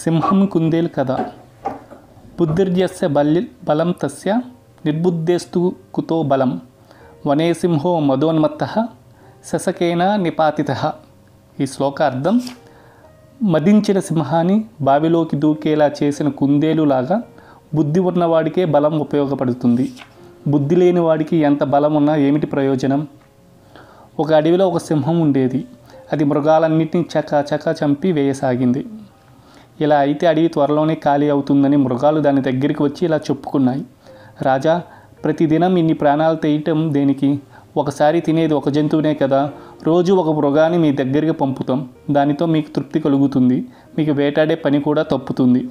సింహం కుందేలు కథ బుద్ధిర్జస్య బల్లి బలం తస్య నిర్బుద్ధేస్తు కుతో బలం సింహో మధోన్మత్త శశకేన నిపాతిత ఈ శ్లోకార్థం మదించిన సింహాన్ని బావిలోకి దూకేలా చేసిన కుందేలులాగా బుద్ధి ఉన్నవాడికే బలం ఉపయోగపడుతుంది బుద్ధి లేని వాడికి ఎంత బలం ఉన్నా ఏమిటి ప్రయోజనం ఒక అడవిలో ఒక సింహం ఉండేది అది మృగాలన్నింటినీ చకా చకా చంపి వేయసాగింది ఇలా అయితే అడవి త్వరలోనే ఖాళీ అవుతుందని మృగాలు దాని దగ్గరికి వచ్చి ఇలా చెప్పుకున్నాయి రాజా ప్రతిదినం ఇన్ని ప్రాణాలు తీయటం దేనికి ఒకసారి తినేది ఒక జంతువునే కదా రోజు ఒక మృగాన్ని మీ దగ్గరికి పంపుతాం దానితో మీకు తృప్తి కలుగుతుంది మీకు వేటాడే పని కూడా తప్పుతుంది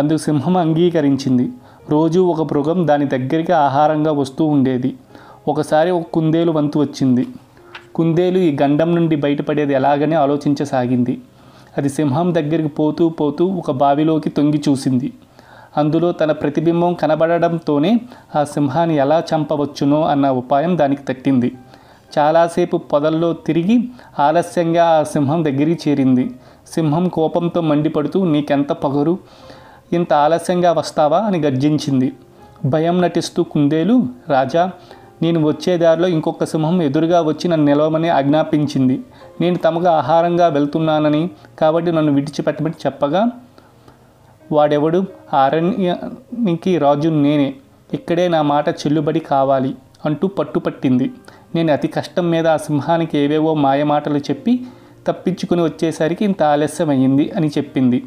అందుకు సింహం అంగీకరించింది రోజు ఒక మృగం దాని దగ్గరికి ఆహారంగా వస్తూ ఉండేది ఒకసారి ఒక కుందేలు వంతు వచ్చింది కుందేలు ఈ గండం నుండి బయటపడేది ఎలాగని ఆలోచించసాగింది అది సింహం దగ్గరికి పోతూ పోతూ ఒక బావిలోకి తొంగి చూసింది అందులో తన ప్రతిబింబం కనబడడంతోనే ఆ సింహాన్ని ఎలా చంపవచ్చునో అన్న ఉపాయం దానికి తట్టింది చాలాసేపు పొదల్లో తిరిగి ఆలస్యంగా ఆ సింహం దగ్గరికి చేరింది సింహం కోపంతో మండిపడుతూ నీకెంత పగరు ఇంత ఆలస్యంగా వస్తావా అని గర్జించింది భయం నటిస్తూ కుందేలు రాజా నేను వచ్చే దారిలో ఇంకొక సింహం ఎదురుగా వచ్చి నన్ను నిలవమని ఆజ్ఞాపించింది నేను తమకు ఆహారంగా వెళ్తున్నానని కాబట్టి నన్ను విడిచిపెట్టమని చెప్పగా వాడెవడు అరణ్యానికి రాజు నేనే ఇక్కడే నా మాట చెల్లుబడి కావాలి అంటూ పట్టుపట్టింది నేను అతి కష్టం మీద ఆ సింహానికి ఏవేవో మాయమాటలు చెప్పి తప్పించుకుని వచ్చేసరికి ఇంత ఆలస్యమయ్యింది అని చెప్పింది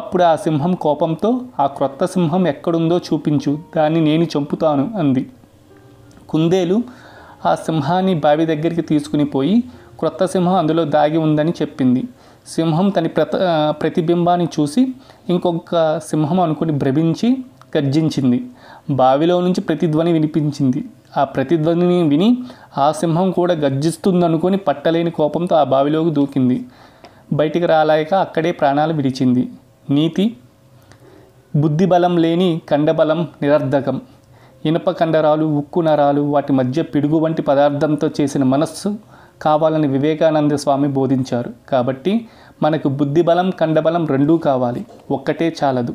అప్పుడు ఆ సింహం కోపంతో ఆ క్రొత్త సింహం ఎక్కడుందో చూపించు దాన్ని నేను చంపుతాను అంది కుందేలు ఆ సింహాన్ని బావి దగ్గరికి తీసుకుని పోయి క్రొత్త సింహం అందులో దాగి ఉందని చెప్పింది సింహం తన ప్రత ప్రతిబింబాన్ని చూసి ఇంకొక సింహం అనుకుని భ్రమించి గర్జించింది బావిలో నుంచి ప్రతిధ్వని వినిపించింది ఆ ప్రతిధ్వనిని విని ఆ సింహం కూడా గర్జిస్తుందనుకొని పట్టలేని కోపంతో ఆ బావిలోకి దూకింది బయటికి రాలేక అక్కడే ప్రాణాలు విడిచింది నీతి బుద్ధి బలం లేని కండబలం నిరర్ధకం ఇనుప కండరాలు ఉక్కు నరాలు వాటి మధ్య పిడుగు వంటి పదార్థంతో చేసిన మనస్సు కావాలని వివేకానంద స్వామి బోధించారు కాబట్టి మనకు బుద్ధిబలం కండబలం రెండూ కావాలి ఒక్కటే చాలదు